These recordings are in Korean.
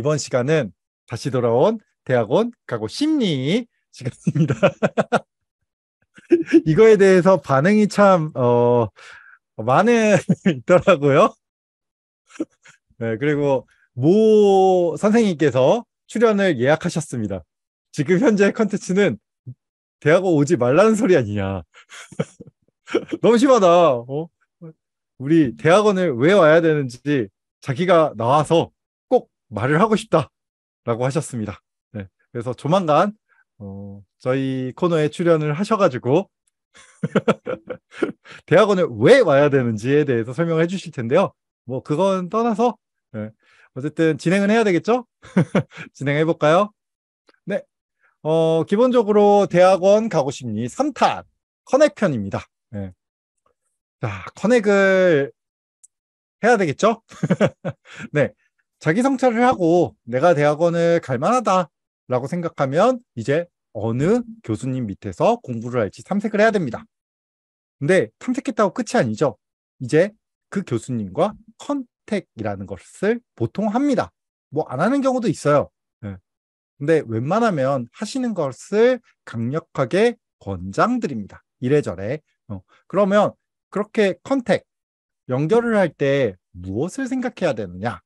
이번 시간은 다시 돌아온 대학원 가고 심리 시간입니다. 이거에 대해서 반응이 참, 어, 많은 있더라고요. 네, 그리고 모 선생님께서 출연을 예약하셨습니다. 지금 현재 컨텐츠는 대학원 오지 말라는 소리 아니냐. 너무 심하다. 어? 우리 대학원을 왜 와야 되는지 자기가 나와서 말을 하고 싶다라고 하셨습니다. 네, 그래서 조만간 어, 저희 코너에 출연을 하셔가지고 대학원에 왜 와야 되는지에 대해서 설명을 해주실 텐데요. 뭐 그건 떠나서 네, 어쨌든 진행은 해야 되겠죠? 진행해 볼까요? 네, 어, 기본적으로 대학원 가고 싶니 3탄 커넥 편입니다. 네. 자, 커넥을 해야 되겠죠? 네. 자기 성찰을 하고 내가 대학원을 갈 만하다라고 생각하면 이제 어느 교수님 밑에서 공부를 할지 탐색을 해야 됩니다. 근데 탐색했다고 끝이 아니죠. 이제 그 교수님과 컨택이라는 것을 보통 합니다. 뭐 안 하는 경우도 있어요. 예. 근데 웬만하면 하시는 것을 강력하게 권장드립니다. 이래저래. 어, 그러면 그렇게 컨택, 연결을 할 때 무엇을 생각해야 되느냐?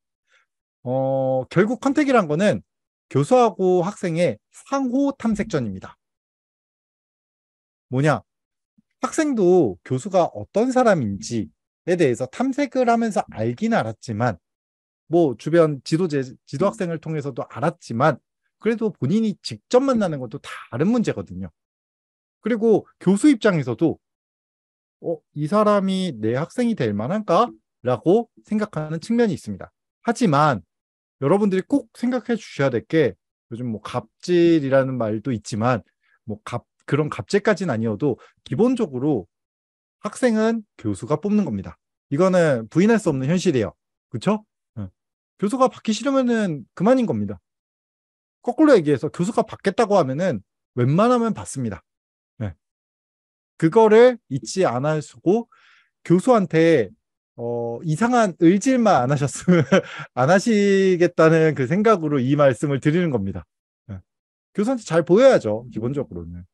어, 결국 컨택이란 거는 교수하고 학생의 상호 탐색전입니다. 뭐냐? 학생도 교수가 어떤 사람인지에 대해서 탐색을 하면서 알긴 알았지만, 뭐 주변 지도제, 지도 학생을 통해서도 알았지만, 그래도 본인이 직접 만나는 것도 다른 문제거든요. 그리고 교수 입장에서도, 어, 이 사람이 내 학생이 될 만한가? 라고 생각하는 측면이 있습니다. 하지만 여러분들이 꼭 생각해 주셔야 될 게 요즘 뭐 갑질이라는 말도 있지만 뭐 갑, 그런 갑질까지는 아니어도 기본적으로 학생은 교수가 뽑는 겁니다. 이거는 부인할 수 없는 현실이에요. 그렇죠? 교수가 받기 싫으면은 그만인 겁니다. 거꾸로 얘기해서 교수가 받겠다고 하면은 웬만하면 받습니다. 네. 그거를 잊지 않으시고 교수한테 어, 이상한 의질만 안 하셨으면 안 하시겠다는 그 생각으로 이 말씀을 드리는 겁니다. 예. 교사한테 잘 보여야죠, 기본적으로는.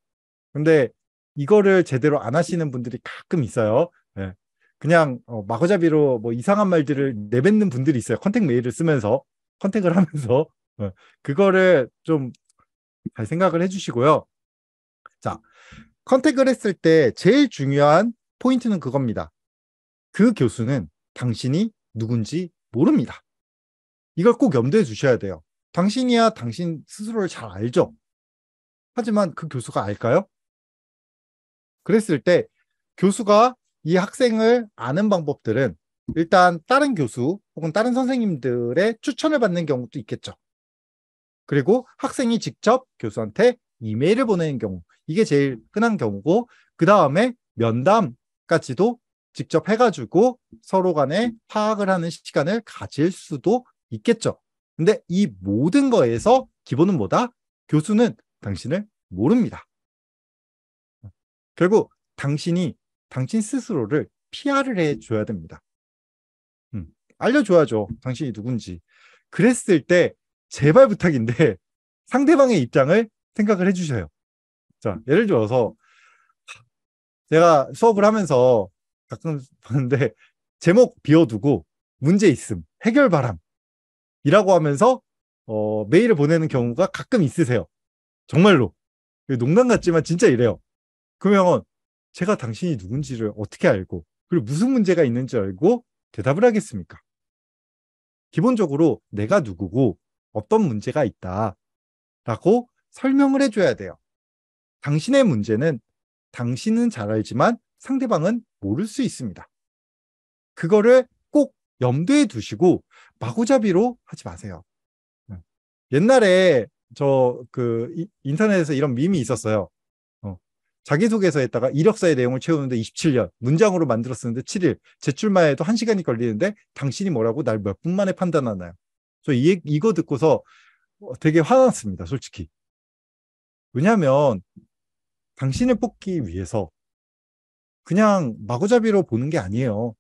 근데 이거를 제대로 안 하시는 분들이 가끔 있어요. 네. 그냥 어, 마구잡이로 뭐 이상한 말들을 내뱉는 분들이 있어요. 컨택 메일을 쓰면서 컨택을 하면서 네. 그거를 좀 잘 생각을 해주시고요. 자, 컨택을 했을 때 제일 중요한 포인트는 그겁니다. 그 교수는 당신이 누군지 모릅니다. 이걸 꼭 염두에 두셔야 돼요. 당신이야 당신 스스로를 잘 알죠. 하지만 그 교수가 알까요? 그랬을 때 교수가 이 학생을 아는 방법들은 일단 다른 교수 혹은 다른 선생님들의 추천을 받는 경우도 있겠죠. 그리고 학생이 직접 교수한테 이메일을 보내는 경우 이게 제일 흔한 경우고 그 다음에 면담까지도 직접 해가지고 서로 간에 파악을 하는 시간을 가질 수도 있겠죠. 근데 이 모든 거에서 기본은 뭐다? 교수는 당신을 모릅니다. 결국 당신이 당신 스스로를 PR을 해줘야 됩니다. 음, 알려줘야죠. 당신이 누군지. 그랬을 때 제발 부탁인데 상대방의 입장을 생각을 해주셔요. 자, 예를 들어서 제가 수업을 하면서 가끔 봤는데 제목 비워두고 문제 있음 해결 바람이라고 하면서 어, 메일을 보내는 경우가 가끔 있으세요. 정말로 농담 같지만 진짜 이래요. 그러면 제가 당신이 누군지를 어떻게 알고 그리고 무슨 문제가 있는지 알고 대답을 하겠습니까? 기본적으로 내가 누구고 어떤 문제가 있다 라고 설명을 해줘야 돼요. 당신의 문제는 당신은 잘 알지만 상대방은 모를 수 있습니다. 그거를 꼭 염두에 두시고 마구잡이로 하지 마세요. 네. 옛날에 저 그 인터넷에서 이런 밈이 있었어요. 어, 자기소개서 에다가 이력서의 내용을 채우는데 27년, 문장으로 만들었었는데 7일, 제출만해도 1시간이 걸리는데 당신이 뭐라고 날 몇 분 만에 판단하나요? 저 이, 이거 듣고서 어, 되게 화났습니다, 솔직히. 왜냐하면 당신을 뽑기 위해서 그냥 마구잡이로 보는 게 아니에요.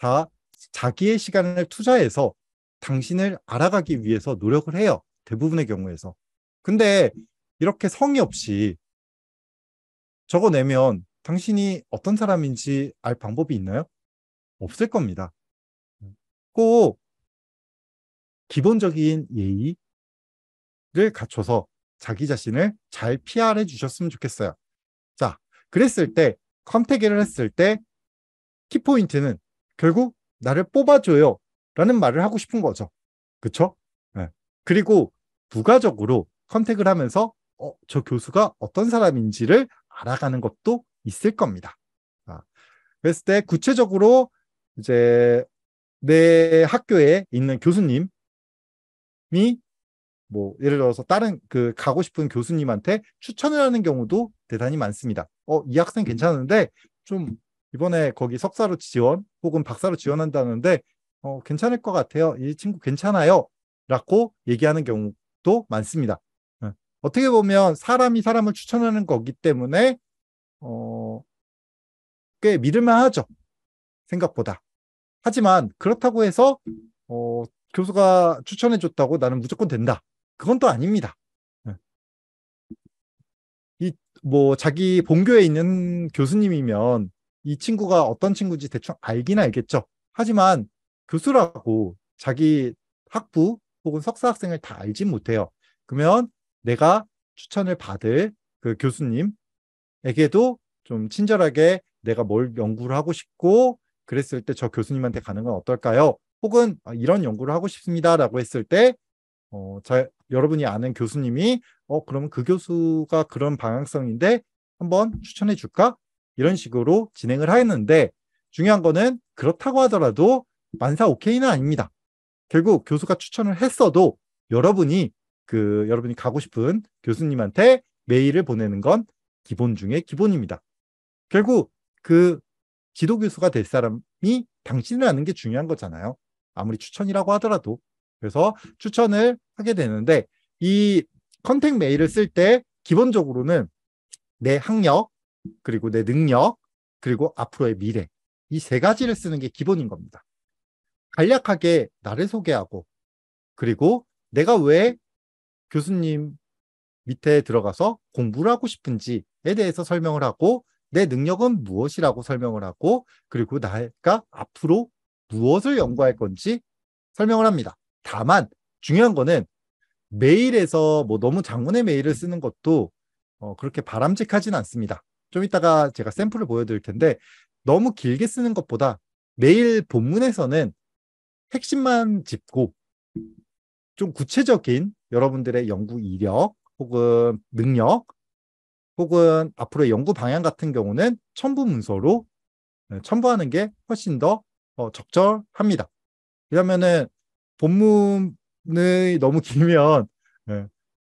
자, 자기의 시간을 투자해서 당신을 알아가기 위해서 노력을 해요. 대부분의 경우에서. 근데 이렇게 성의 없이 적어내면 당신이 어떤 사람인지 알 방법이 있나요? 없을 겁니다. 꼭 기본적인 예의를 갖춰서 자기 자신을 잘 PR해 주셨으면 좋겠어요. 자, 그랬을 때 컨택을 했을 때 키포인트는 결국 나를 뽑아줘요 라는 말을 하고 싶은 거죠. 그쵸? 네. 그리고 부가적으로 컨택을 하면서 어, 저 교수가 어떤 사람인지를 알아가는 것도 있을 겁니다. 아, 그랬을 때 구체적으로 이제 내 학교에 있는 교수님이 뭐 예를 들어서 다른 그 가고 싶은 교수님한테 추천을 하는 경우도 대단히 많습니다. 어, 이 학생 음. 괜찮은데 좀 이번에 거기 석사로 지원 혹은 박사로 지원한다는데 어, 괜찮을 것 같아요. 이 친구 괜찮아요. 라고 얘기하는 경우도 많습니다. 예. 어떻게 보면 사람이 사람을 추천하는 거기 때문에 어, 꽤 믿을만 하죠. 생각보다. 하지만 그렇다고 해서 어, 교수가 추천해줬다고 나는 무조건 된다. 그건 또 아닙니다. 예. 이뭐 자기 본교에 있는 교수님이면 이 친구가 어떤 친구인지 대충 알긴 알겠죠. 하지만 교수라고 자기 학부 혹은 석사 학생을 다 알지 못해요. 그러면 내가 추천을 받을 그 교수님에게도 좀 친절하게 내가 뭘 연구를 하고 싶고 그랬을 때 저 교수님한테 가는 건 어떨까요? 혹은 아, 이런 연구를 하고 싶습니다라고 했을 때 어, 자, 여러분이 아는 교수님이 어, 그러면 그 교수가 그런 방향성인데 한번 추천해 줄까? 이런 식으로 진행을 하였는데 중요한 거는 그렇다고 하더라도 만사 오케이는 아닙니다. 결국 교수가 추천을 했어도 여러분이 그 여러분이 가고 싶은 교수님한테 메일을 보내는 건 기본 중에 기본입니다. 결국 그 지도 교수가 될 사람이 당신을 아는 게 중요한 거잖아요. 아무리 추천이라고 하더라도 그래서 추천을 하게 되는데 이 컨택 메일을 쓸 때 기본적으로는 내 학력 그리고 내 능력 그리고 앞으로의 미래 이 세 가지를 쓰는 게 기본인 겁니다. 간략하게 나를 소개하고 그리고 내가 왜 교수님 밑에 들어가서 공부를 하고 싶은지에 대해서 설명을 하고 내 능력은 무엇이라고 설명을 하고 그리고 나가 앞으로 무엇을 연구할 건지 설명을 합니다. 다만 중요한 거는 메일에서 뭐 너무 장문의 메일을 음. 쓰는 것도 어, 그렇게 바람직하진 않습니다. 좀 이따가 제가 샘플을 보여드릴 텐데 너무 길게 쓰는 것보다 매일 본문에서는 핵심만 짚고 좀 구체적인 여러분들의 연구 이력 혹은 능력 혹은 앞으로의 연구 방향 같은 경우는 첨부 문서로 네, 첨부하는 게 훨씬 더 어, 적절합니다. 그러면은 본문이 너무 길면 예,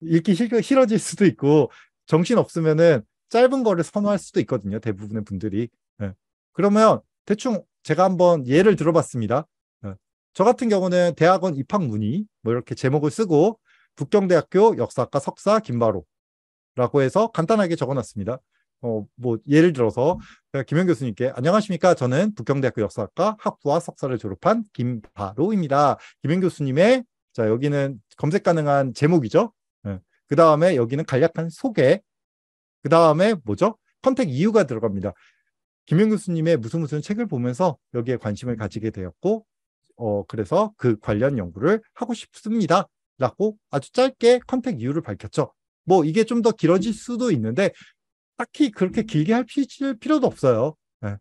읽기 싫어, 질 수도 있고 정신 없으면은 짧은 거를 선호할 수도 있거든요. 대부분의 분들이. 예. 그러면 대충 제가 한번 예를 들어봤습니다. 예. 저 같은 경우는 대학원 입학 문의 뭐 이렇게 제목을 쓰고 북경대학교 역사학과 석사 김바로라고 해서 간단하게 적어놨습니다. 어, 뭐 예를 들어서 음. 김현 교수님께 안녕하십니까? 저는 북경대학교 역사학과 학부와 석사를 졸업한 김바로입니다. 김현 교수님의 자 여기는 검색 가능한 제목이죠. 네. 예. 그 다음에 여기는 간략한 소개. 그 다음에 뭐죠? 컨택 이유가 들어갑니다. 김현 교수님의 무슨 무슨 책을 보면서 여기에 관심을 가지게 되었고, 어 그래서 그 관련 연구를 하고 싶습니다. 라고 아주 짧게 컨택 이유를 밝혔죠. 뭐 이게 좀 더 길어질 수도 있는데 딱히 그렇게 길게 할 필요도 없어요. 네.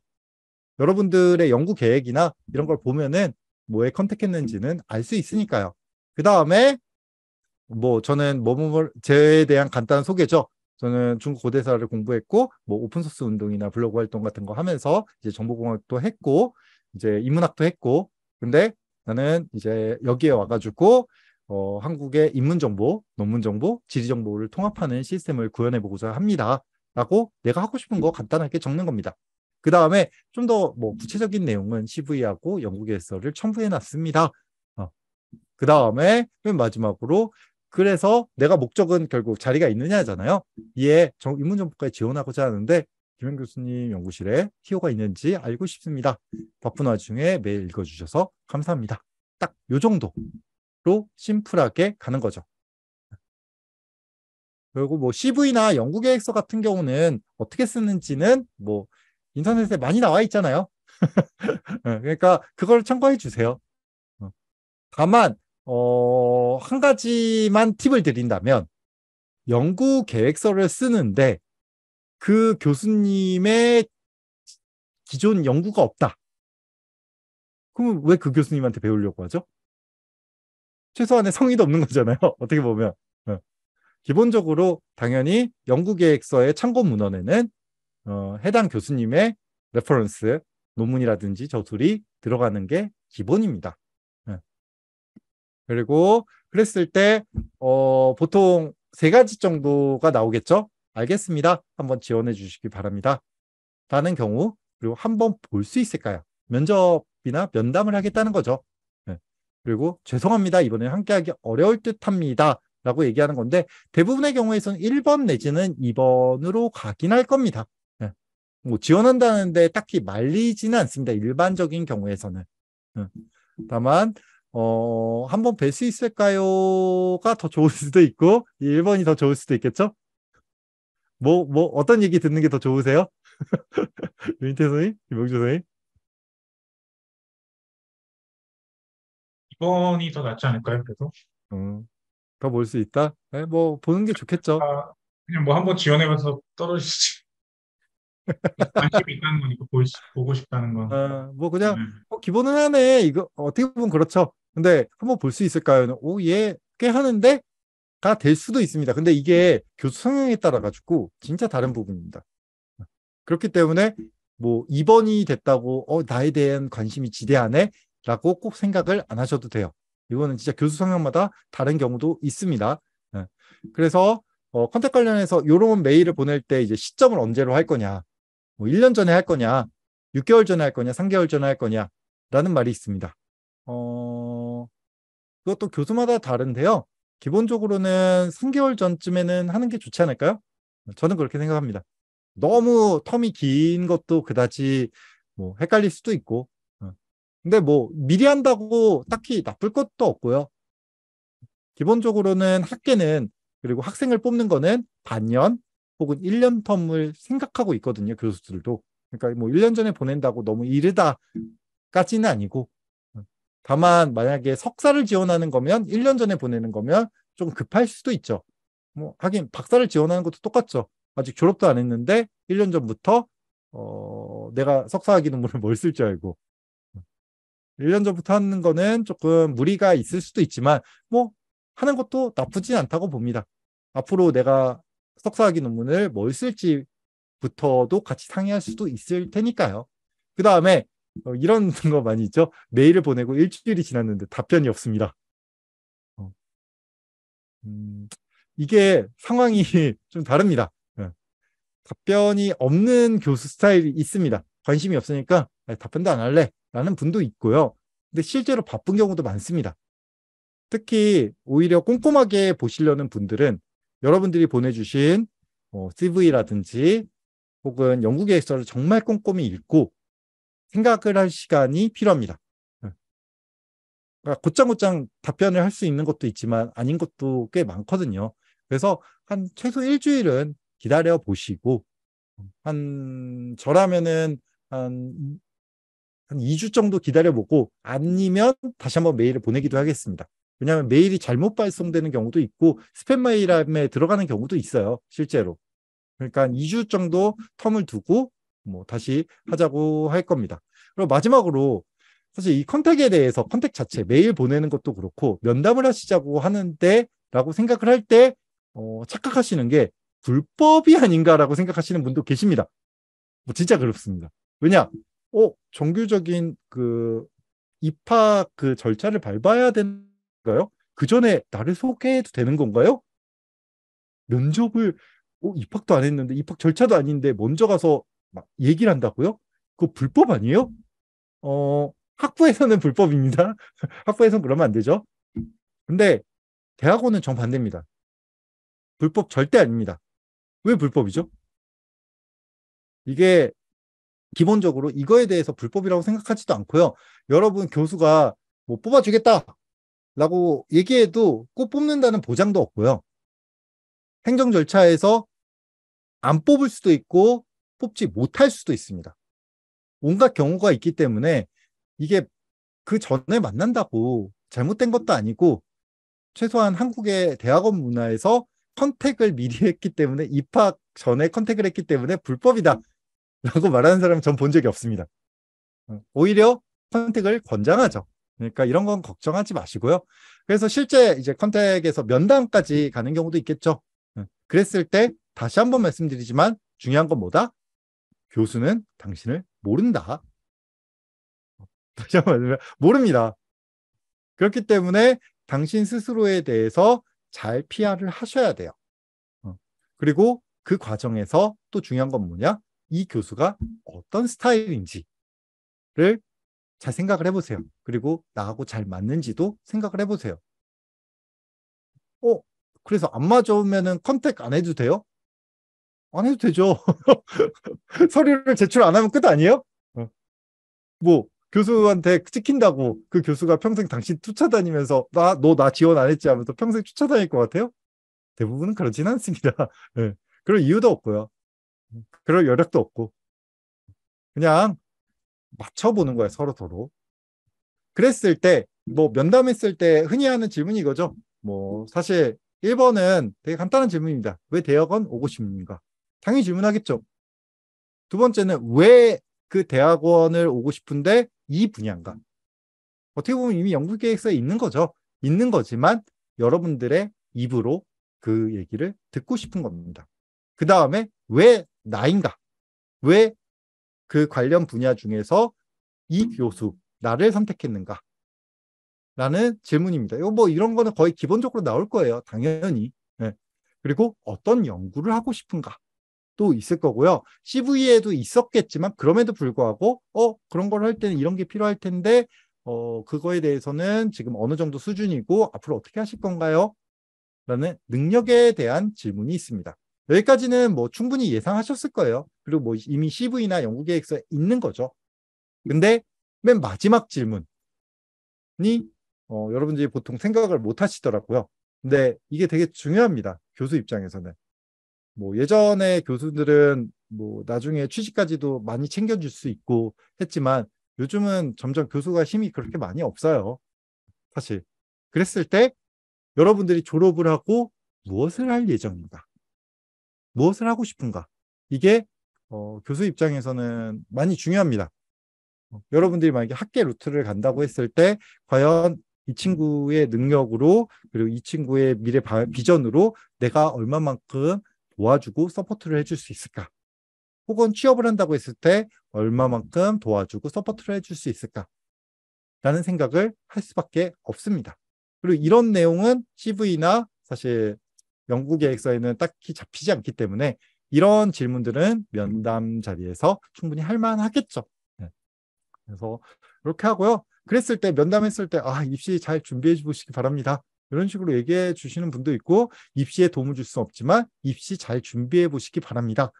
여러분들의 연구 계획이나 이런 걸 보면은 뭐에 컨택했는지는 알 수 있으니까요. 그 다음에 뭐 저는 뭐뭐뭘 제에 대한 간단한 소개죠. 저는 중국 고대사를 공부했고 뭐 오픈소스 운동이나 블로그 활동 같은 거 하면서 이제 정보공학도 했고 이제 인문학도 했고 근데 나는 이제 여기에 와가지고 어, 한국의 인문정보, 논문정보, 지리정보를 통합하는 시스템을 구현해보고자 합니다. 라고 내가 하고 싶은 거 간단하게 적는 겁니다. 그 다음에 좀 더 뭐 구체적인 내용은 CV하고 연구계획서를 첨부해 놨습니다. 어. 그 다음에 맨 마지막으로 그래서 내가 목적은 결국 자리가 있느냐잖아요. 이에 정, 인문정보과에 지원하고자 하는데 김현 교수님 연구실에 티오가 있는지 알고 싶습니다. 바쁜 와중에 매일 읽어주셔서 감사합니다. 딱 요 정도로 심플하게 가는 거죠. 그리고 뭐 CV나 연구 계획서 같은 경우는 어떻게 쓰는지는 뭐 인터넷에 많이 나와 있잖아요. 예, 그러니까 그걸 참고해 주세요. 어, 다만 어, 한 가지만 팁을 드린다면 연구 계획서를 쓰는데 그 교수님의 기존 연구가 없다. 그럼 왜 그 교수님한테 배우려고 하죠? 최소한의 성의도 없는 거잖아요. 어떻게 보면. 기본적으로 당연히 연구 계획서의 참고 문헌에는 어, 해당 교수님의 레퍼런스, 논문이라든지 저술이 들어가는 게 기본입니다. 예. 그리고 그랬을 때 어, 보통 세 가지 정도가 나오겠죠. 알겠습니다. 한번 지원해 주시기 바랍니다. 라는 경우 그리고 한번 볼 수 있을까요? 면접이나 면담을 하겠다는 거죠. 예. 그리고 죄송합니다. 이번에 함께하기 어려울 듯합니다. 라고 얘기하는 건데 대부분의 경우에서는 1번 내지는 2번으로 가긴 할 겁니다. 예. 뭐 지원한다는데 딱히 말리지는 않습니다. 일반적인 경우에서는. 예. 다만 어, 한번 뵐 수 있을까요가 더 좋을 수도 있고 1번이 더 좋을 수도 있겠죠? 뭐, 뭐, 어떤 얘기 듣는 게 더 좋으세요? 윤태 선생님? 김병주 선생님? 2번이 더 낫지 않을까요, 그래도? 음. 더볼수 있다? 네, 뭐 보는 게 좋겠죠. 아, 그냥 뭐 한번 지원해봐서 떨어지지. 관심 있다는 거니까 볼, 보고 싶다는 건. 아, 뭐 그냥 네. 어, 기본은 하네. 이거 어떻게 보면 그렇죠. 근데 한번 볼 수 있을까요? 오, 예, 꽤 하는데 가 될 수도 있습니다. 근데 이게 교수 성향에 따라 가지고 진짜 다른 부분입니다. 그렇기 때문에 뭐 2번이 됐다고 어 나에 대한 관심이 지대하네라고 꼭 생각을 안 하셔도 돼요. 이거는 진짜 교수 성향마다 다른 경우도 있습니다. 예. 그래서 어, 컨택 관련해서 이런 메일을 보낼 때 이제 시점을 언제로 할 거냐, 뭐 1년 전에 할 거냐, 6개월 전에 할 거냐, 3개월 전에 할 거냐라는 말이 있습니다. 어, 그것도 교수마다 다른데요. 기본적으로는 3개월 전쯤에는 하는 게 좋지 않을까요? 저는 그렇게 생각합니다. 너무 텀이 긴 것도 그다지 뭐 헷갈릴 수도 있고 근데 뭐 미리 한다고 딱히 나쁠 것도 없고요. 기본적으로는 학계는 그리고 학생을 뽑는 거는 반년 혹은 1년 텀을 생각하고 있거든요. 교수들도. 그러니까 뭐 1년 전에 보낸다고 너무 이르다까지는 아니고 다만 만약에 석사를 지원하는 거면 1년 전에 보내는 거면 좀 급할 수도 있죠. 뭐 하긴 박사를 지원하는 것도 똑같죠. 아직 졸업도 안 했는데 1년 전부터 어 내가 석사학위 논문을 뭘쓸 줄 알고 1년 전부터 하는 거는 조금 무리가 있을 수도 있지만 뭐 하는 것도 나쁘진 않다고 봅니다. 앞으로 내가 석사학위 논문을 뭘 쓸지부터도 같이 상의할 수도 있을 테니까요. 그 다음에 어, 이런 거 많이 있죠. 메일을 보내고 일주일이 지났는데 답변이 없습니다. 어. 음, 이게 상황이 좀 다릅니다. 예. 답변이 없는 교수 스타일이 있습니다. 관심이 없으니까 예, 답변도 안 할래 라는 분도 있고요. 근데 실제로 바쁜 경우도 많습니다. 특히 오히려 꼼꼼하게 보시려는 분들은 여러분들이 보내주신 뭐 어, CV라든지 혹은 연구 계획서를 정말 꼼꼼히 읽고 생각을 할 시간이 필요합니다. 예. 그러니까 곧장곧장 답변을 할 수 있는 것도 있지만 아닌 것도 꽤 많거든요. 그래서 한 최소 일주일은 기다려 보시고 한 저라면은 한한 2주 정도 기다려보고 아니면 다시 한번 메일을 보내기도 하겠습니다. 왜냐하면 메일이 잘못 발송되는 경우도 있고 스팸 메일함에 들어가는 경우도 있어요. 실제로. 그러니까 2주 정도 텀을 두고 뭐 다시 하자고 할 겁니다. 그리고 마지막으로 사실 이 컨택에 대해서 컨택 자체 메일 보내는 것도 그렇고 면담을 하시자고 하는데 라고 생각을 할때 어, 착각하시는 게 불법이 아닌가라고 생각하시는 분도 계십니다. 뭐 진짜 그렇습니다. 왜냐 어, 정규적인 그 입학 그 절차를 밟아야 되는가요? 그 전에 나를 소개해도 되는 건가요? 면접을 어, 입학도 안 했는데 입학 절차도 아닌데 먼저 가서 막 얘기를 한다고요? 그거 불법 아니에요? 어, 학부에서는 불법입니다. 학부에서는 그러면 안 되죠. 근데 대학원은 정반대입니다. 불법 절대 아닙니다. 왜 불법이죠? 이게 기본적으로 이거에 대해서 불법이라고 생각하지도 않고요. 여러분 교수가 뭐 뽑아주겠다라고 얘기해도 꼭 뽑는다는 보장도 없고요. 행정 절차에서 안 뽑을 수도 있고 뽑지 못할 수도 있습니다. 온갖 경우가 있기 때문에 이게 그 전에 만난다고 잘못된 것도 아니고 최소한 한국의 대학원 문화에서 컨택을 미리 했기 때문에 입학 전에 컨택을 했기 때문에 불법이다. 라고 말하는 사람은 전 본 적이 없습니다. 어, 오히려 컨택을 권장하죠. 그러니까 이런 건 걱정하지 마시고요. 그래서 실제 이제 컨택에서 면담까지 가는 경우도 있겠죠. 어, 그랬을 때 다시 한번 말씀드리지만 중요한 건 뭐다? 교수는 당신을 모른다. 어, 다시 한 번 말씀 모릅니다. 그렇기 때문에 당신 스스로에 대해서 잘 피아를 하셔야 돼요. 그리고 그 과정에서 또 중요한 건 뭐냐? 이 교수가 어떤 스타일인지를 잘 생각을 해보세요. 그리고 나하고 잘 맞는지도 생각을 해보세요. 어, 그래서 안맞으면 컨택 안 해도 돼요? 안 해도 되죠. 서류를 제출 안 하면 끝 아니에요? 어. 뭐, 교수한테 찍힌다고 그 교수가 평생 당신 쫓아다니면서 나, 너 나 지원 안 했지 하면서 평생 쫓아다닐 것 같아요? 대부분은 그렇진 않습니다. 네. 그런 이유도 없고요. 그럴 여력도 없고 그냥 맞춰보는 거예요 서로 서로. 그랬을 때 뭐 면담했을 때 흔히 하는 질문이 이거죠. 뭐 사실 1번은 되게 간단한 질문입니다. 왜 대학원 오고 싶습니까? 당연히 질문하겠죠. 두 번째는 왜 그 대학원을 오고 싶은데 이 분야인가? 어떻게 보면 이미 연구 계획서에 있는 거죠. 있는 거지만 여러분들의 입으로 그 얘기를 듣고 싶은 겁니다. 그 다음에 왜 나인가? 왜 그 관련 분야 중에서 이 교수, 나를 선택했는가? 라는 질문입니다. 이거 뭐 이런 거는 거의 기본적으로 나올 거예요. 당연히. 네. 그리고 어떤 연구를 하고 싶은가? 또 있을 거고요. CV에도 있었겠지만 그럼에도 불구하고 어 그런 걸 할 때는 이런 게 필요할 텐데 어 그거에 대해서는 지금 어느 정도 수준이고 앞으로 어떻게 하실 건가요? 라는 능력에 대한 질문이 있습니다. 여기까지는 뭐 충분히 예상하셨을 거예요. 그리고 뭐 이미 CV나 연구 계획서에 있는 거죠. 근데 맨 마지막 질문이 어, 여러분들이 보통 생각을 못 하시더라고요. 근데 이게 되게 중요합니다. 교수 입장에서는. 뭐 예전에 교수들은 뭐 나중에 취직까지도 많이 챙겨줄 수 있고 했지만 요즘은 점점 교수가 힘이 그렇게 많이 없어요. 사실. 그랬을 때 여러분들이 졸업을 하고 무엇을 할 예정인가? 무엇을 하고 싶은가? 이게 어, 교수 입장에서는 많이 중요합니다. 어, 여러분들이 만약에 학계 루트를 간다고 했을 때 과연 이 친구의 능력으로 그리고 이 친구의 미래 바, 비전으로 내가 얼마만큼 도와주고 서포트를 해줄 수 있을까? 혹은 취업을 한다고 했을 때 얼마만큼 도와주고 서포트를 해줄 수 있을까? 라는 생각을 할 수밖에 없습니다. 그리고 이런 내용은 CV나 사실 연구 계획서에는 딱히 잡히지 않기 때문에 이런 질문들은 면담 자리에서 충분히 할 만하겠죠. 네. 그래서 이렇게 하고요. 그랬을 때 면담했을 때 아, 입시 잘 준비해 주시기 바랍니다. 이런 식으로 얘기해 주시는 분도 있고 입시에 도움을 줄 수 없지만 입시 잘 준비해 보시기 바랍니다.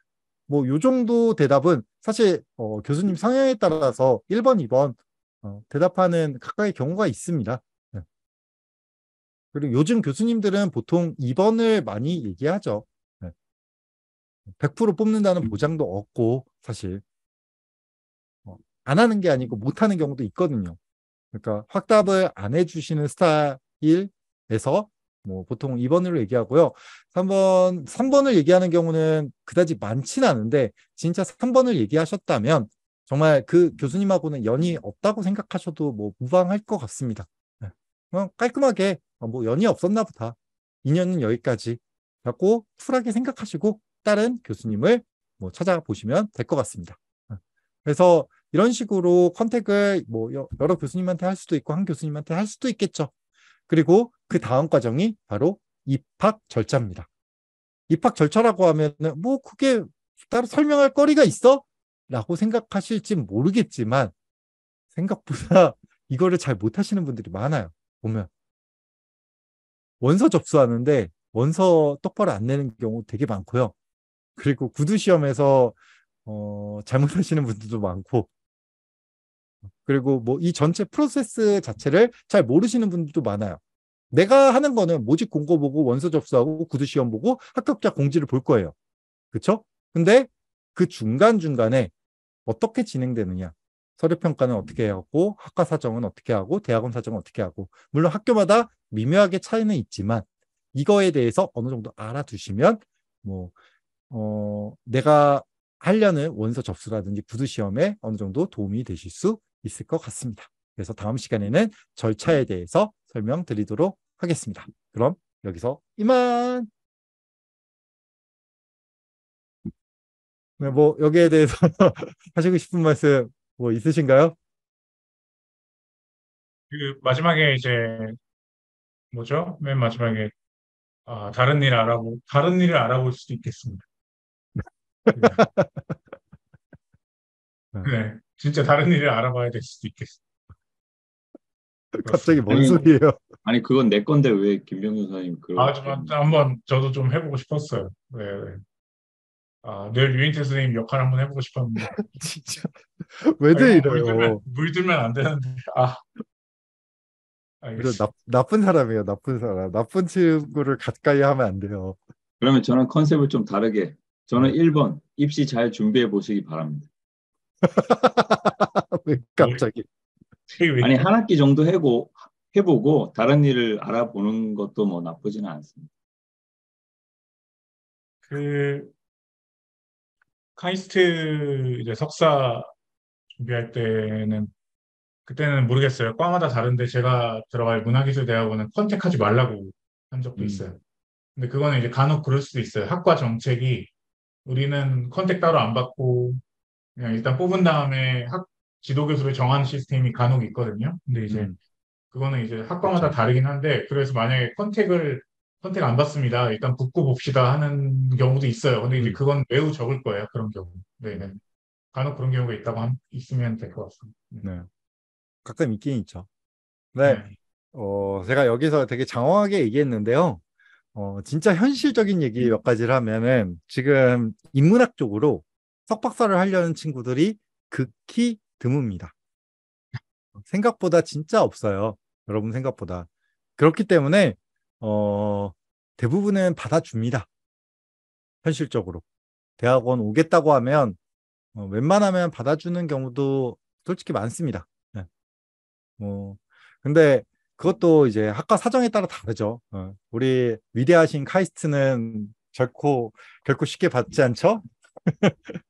뭐요 정도 대답은 사실 어, 교수님 성향에 따라서 1번, 2번 어, 대답하는 각각의 경우가 있습니다. 그리고 요즘 교수님들은 보통 2번을 많이 얘기하죠. 100% 뽑는다는 음. 보장도 없고 사실 어, 안 하는 게 아니고 못 하는 경우도 있거든요. 그러니까 확답을 안 해주시는 스타일에서 뭐 보통 2번으로 얘기하고요. 3번, 3번을 얘기하는 경우는 그다지 많진 않은데 진짜 3번을 얘기하셨다면 정말 그 교수님하고는 연이 없다고 생각하셔도 뭐 무방할 것 같습니다. 네. 깔끔하게 아, 뭐 연이 없었나 보다. 인연은 여기까지. 라고 쿨하게 생각하시고 다른 교수님을 뭐 찾아보시면 될 것 같습니다. 아, 그래서 이런 식으로 컨택을 뭐 여러 교수님한테 할 수도 있고 한 교수님한테 할 수도 있겠죠. 그리고 그 다음 과정이 바로 입학 절차입니다. 입학 절차라고 하면은 뭐 그게 따로 설명할 거리가 있어? 라고 생각하실지 모르겠지만 생각보다 이거를 잘 못하시는 분들이 많아요. 보면 원서 접수하는데 원서 똑바로 안 내는 경우 되게 많고요. 그리고 구두 시험에서 어, 잘못하시는 분들도 많고 그리고 뭐 이 전체 프로세스 자체를 잘 모르시는 분들도 많아요. 내가 하는 거는 모집 공고 보고 원서 접수하고 구두 시험 보고 합격자 공지를 볼 거예요. 그렇죠? 근데 그 중간 중간에 어떻게 진행되느냐, 서류 평가는 어떻게 해갖고 학과 사정은 어떻게 하고 대학원 사정은 어떻게 하고 물론 학교마다 미묘하게 차이는 있지만 이거에 대해서 어느 정도 알아두시면 뭐 어, 내가 하려는 원서 접수라든지 구두 시험에 어느 정도 도움이 되실 수 있을 것 같습니다. 그래서 다음 시간에는 절차에 대해서 설명드리도록 하겠습니다. 그럼 여기서 이만! 네, 뭐, 여기에 대해서 하시고 싶은 말씀 뭐 있으신가요? 그 마지막에 이제 뭐죠? 맨 마지막에 아, 다른 일 알아보 다른 일을 알아볼 수도 있겠습니다. 네, 네. 진짜 다른 일을 알아봐야 될 수도 있겠습니다. 갑자기 뭔 소리예요? 아니 그건 내 건데 왜 김병준 사님 그런? 아, 좀 한번 저도 좀 해보고 싶었어요. 네, 네. 아, 늘 유인태 선생님 역할 한번 해보고 싶었는데. 진짜. 왜들 이래요? 물들면, 물들면 안 되는데. 아, 그래서 나, 나쁜 사람이에요. 나쁜 사람. 나쁜 친구를 가까이 하면 안 돼요. 그러면 저는 컨셉을 좀 다르게 저는 1번 입시 잘 준비해 보시기 바랍니다. 왜 갑자기? 아니 한 학기 정도 해고 해보고 다른 일을 알아보는 것도 뭐 나쁘지는 않습니다. 그 카이스트 이제 석사 준비할 때는 그때는 모르겠어요. 과마다 다른데 제가 들어갈 문화기술대학원은 컨택하지 말라고 한 적도 음. 있어요. 근데 그거는 이제 간혹 그럴 수도 있어요. 학과 정책이 우리는 컨택 따로 안 받고 그냥 일단 뽑은 다음에 학 지도 교수를 정하는 시스템이 간혹 있거든요. 근데 이제 음. 그거는 이제 학과마다 그렇죠. 다르긴 한데 그래서 만약에 컨택을 컨택 안 받습니다. 일단 붙고 봅시다 하는 경우도 있어요. 근데 이제 음. 그건 매우 적을 거예요. 그런 경우. 네, 음. 간혹 그런 경우가 있다고 함, 있으면 될 것 같습니다. 음. 네. 가끔 있긴 있죠. 네. 음. 어, 제가 여기서 되게 장황하게 얘기했는데요. 어, 진짜 현실적인 얘기 음. 몇 가지를 하면은 지금 인문학 쪽으로 석박사를 하려는 친구들이 극히 드뭅니다. 생각보다 진짜 없어요. 여러분 생각보다. 그렇기 때문에, 어, 대부분은 받아줍니다. 현실적으로. 대학원 오겠다고 하면 어, 웬만하면 받아주는 경우도 솔직히 많습니다. 어, 근데 그것도 이제 학과 사정에 따라 다르죠. 어, 우리 위대하신 카이스트는 결코, 결코 쉽게 받지 않죠? 어,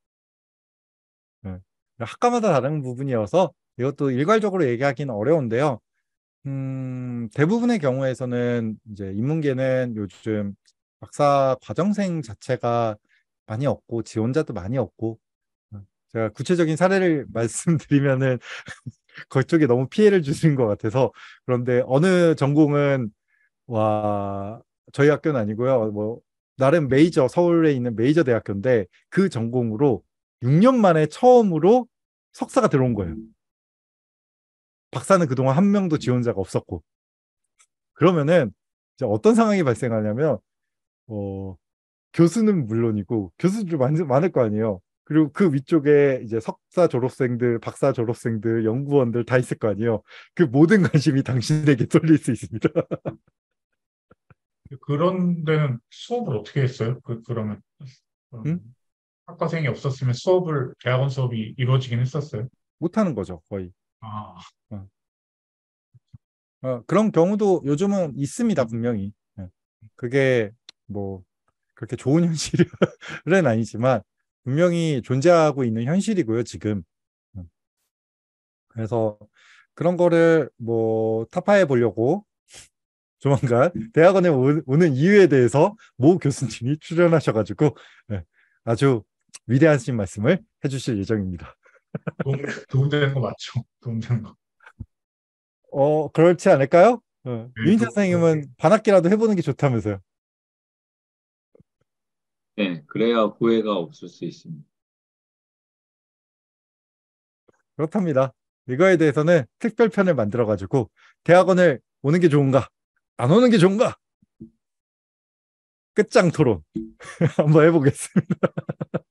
학과마다 다른 부분이어서 이것도 일괄적으로 얘기하기는 어려운데요. 음, 대부분의 경우에서는 이제 인문계는 요즘 박사 과정생 자체가 많이 없고 지원자도 많이 없고 어, 제가 구체적인 사례를 말씀드리면은 그쪽에 너무 피해를 주시는것 같아서 그런데 어느 전공은 와 저희 학교는 아니고요. 뭐 나름 메이저 서울에 있는 메이저 대학교인데 그 전공으로 6년 만에 처음으로 석사가 들어온 거예요. 음. 박사는 그동안 한 명도 지원자가 없었고 그러면은 어떤 상황이 발생하냐면 어 교수는 물론이고 교수들 많, 많을 거 아니에요. 그리고 그 위쪽에 이제 석사 졸업생들, 박사 졸업생들, 연구원들 다 있을 거 아니에요. 그 모든 관심이 당신에게 쏠릴 수 있습니다. 그런 데는 수업을 어떻게 했어요? 그, 그러면. 음? 학과생이 없었으면 수업을, 대학원 수업이 이루어지긴 했었어요? 못하는 거죠, 거의. 아. 어. 어, 그런 경우도 요즘은 있습니다, 분명히. 예. 그게 뭐, 그렇게 좋은 현실은 아니지만, 분명히 존재하고 있는 현실이고요, 지금. 음. 그래서 그런 거를 뭐 타파해 보려고 조만간 대학원에 오는 이유에 대해서 모 교수님이 출연하셔가지고 예, 아주 위대하신 말씀을 해주실 예정입니다. 도움되는 거 맞죠? 도움되는 거. 어 그렇지 않을까요? 어, 네, 유인찬 선생님은 반학기라도 해보는 게 좋다면서요. 네, 그래야 후회가 없을 수 있습니다. 그렇답니다. 이거에 대해서는 특별편을 만들어가지고 대학원을 오는 게 좋은가, 안 오는 게 좋은가 끝장 토론 한번 해보겠습니다.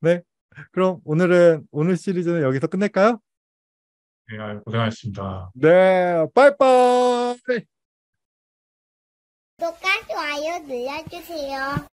네, 그럼 오늘은 오늘 시리즈는 여기서 끝낼까요? 네, 고생하셨습니다. 네, 빠이빠이. 구독과 좋아요 눌러주세요.